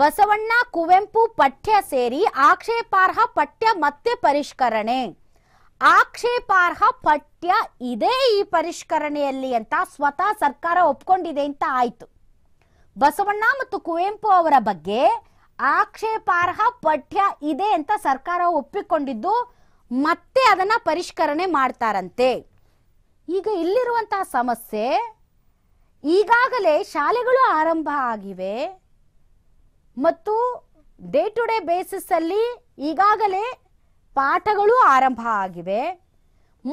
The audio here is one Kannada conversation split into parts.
ಬಸವಣ್ಣ ಕುವೆಂಪು ಪಠ್ಯ ಸೇರಿ ಆಕ್ಷೇಪಾರ್ಹ ಪಠ್ಯ ಮತ್ತೆ ಪರಿಷ್ಕರಣೆ ಆಕ್ಷೇಪಾರ್ಹ ಪಠ್ಯ ಇದೆ ಈ ಪರಿಷ್ಕರಣೆಯಲ್ಲಿ ಅಂತ ಸ್ವತಃ ಸರ್ಕಾರ ಒಪ್ಕೊಂಡಿದೆ ಅಂತ ಆಯ್ತು ಬಸವಣ್ಣ ಮತ್ತು ಕುವೆಂಪು ಅವರ ಬಗ್ಗೆ ಆಕ್ಷೇಪಾರ್ಹ ಪಠ್ಯ ಇದೆ ಅಂತ ಸರ್ಕಾರ ಒಪ್ಪಿಕೊಂಡಿದ್ದು ಮತ್ತೆ ಅದನ್ನ ಪರಿಷ್ಕರಣೆ ಮಾಡ್ತಾರಂತೆ ಈಗ ಇಲ್ಲಿರುವಂತಹ ಸಮಸ್ಯೆ ಈಗಾಗಲೇ ಶಾಲೆಗಳು ಆರಂಭ ಆಗಿವೆ ಮತ್ತು ಡೇ ಟು ಡೇ ಬೇಸಿಸ್ ಈಗಾಗಲೇ ಪಾಠಗಳು ಆರಂಭ ಆಗಿವೆ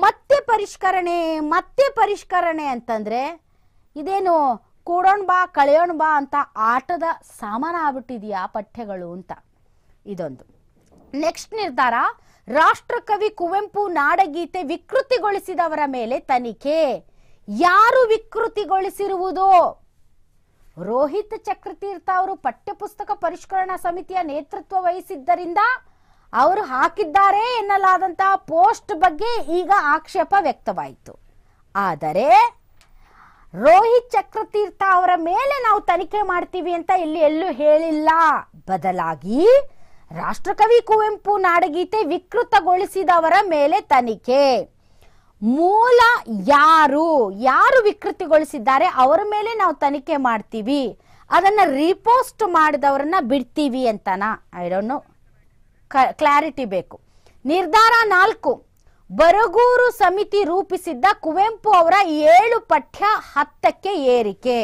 ಮತ್ತೆ ಪರಿಷ್ಕರಣೆ ಮತ್ತೆ ಪರಿಷ್ಕರಣೆ ಅಂತಂದ್ರೆ ಇದೇನು ಕೂಡೋಣ ಬಾ ಕಳೆಯೋಣ ಬಾ ಅಂತ ಆಟದ ಸಾಮಾನ ಆಗ್ಬಿಟ್ಟಿದೆಯಾ ಪಠ್ಯಗಳು ಅಂತ ಇದೊಂದು ನೆಕ್ಸ್ಟ್ ನಿರ್ಧಾರ ರಾಷ್ಟ್ರಕವಿ ಕುವೆಂಪು ನಾಡಗೀತೆ ವಿಕೃತಿಗೊಳಿಸಿದವರ ಮೇಲೆ ತನಿಖೆ ಯಾರು ವಿಕೃತಿಗೊಳಿಸಿರುವುದು ರೋಹಿತ್ ಚಕ್ರತೀರ್ಥ ಅವರು ಪಠ್ಯಪುಸ್ತಕ ಪರಿಷ್ಕರಣಾ ಸಮಿತಿಯ ನೇತೃತ್ವ ವಹಿಸಿದ್ದರಿಂದ ಅವರು ಹಾಕಿದ್ದಾರೆ ಎನ್ನಲಾದಂತಹ ಪೋಸ್ಟ್ ಬಗ್ಗೆ ಈಗ ಆಕ್ಷೇಪ ವ್ಯಕ್ತವಾಯಿತು ಆದರೆ ರೋಹಿತ್ ಚಕ್ರತೀರ್ಥ ಅವರ ಮೇಲೆ ನಾವು ತನಿಖೆ ಮಾಡ್ತೀವಿ ಅಂತ ಇಲ್ಲಿ ಎಲ್ಲೂ ಹೇಳಿಲ್ಲ ಬದಲಾಗಿ ರಾಷ್ಟ್ರಕವಿ ಕುವೆಂಪು ನಾಡಗೀತೆ ವಿಕೃತಗೊಳಿಸಿದವರ ಮೇಲೆ ತನಿಖೆ ಮೂಲ ಯಾರು ಯಾರು ವಿಕೃತಿಗೊಳಿಸಿದ್ದಾರೆ ಅವರ ಮೇಲೆ ನಾವು ತನಿಖೆ ಮಾಡ್ತೀವಿ ಅದನ್ನ ರಿಪೋಸ್ಟ್ ಮಾಡಿದವರನ್ನ ಬಿಡ್ತೀವಿ ಅಂತನ ಐ ಡೋಂಟ್ ನೋ ಕ್ಲಾರಿಟಿ ಬೇಕು ನಿರ್ಧಾರ ನಾಲ್ಕು ಬರಗೂರು ಸಮಿತಿ ರೂಪಿಸಿದ್ದ ಕುವೆಂಪು ಅವರ ಏಳು ಪಠ್ಯ ಹತ್ತಕ್ಕೆ ಏರಿಕೆ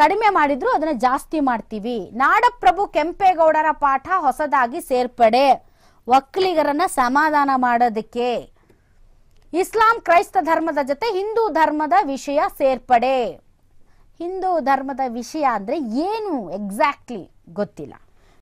ಕಡಿಮೆ ಮಾಡಿದ್ರು ಅದನ್ನ ಜಾಸ್ತಿ ಮಾಡ್ತೀವಿ ನಾಡಪ್ರಭು ಕೆಂಪೇಗೌಡರ ಪಾಠ ಹೊಸದಾಗಿ ಸೇರ್ಪಡೆ ಒಕ್ಕಲಿಗರನ್ನ ಸಮಾಧಾನ ಮಾಡೋದಕ್ಕೆ ಇಸ್ಲಾಂ ಕ್ರೈಸ್ತ ಧರ್ಮದ ಜೊತೆ ಹಿಂದೂ ಧರ್ಮದ ವಿಷಯ ಸೇರ್ಪಡೆ ಹಿಂದೂ ಧರ್ಮದ ವಿಷಯ ಅಂದರೆ ಏನು ಎಕ್ಸಾಕ್ಟ್ಲಿ ಗೊತ್ತಿಲ್ಲ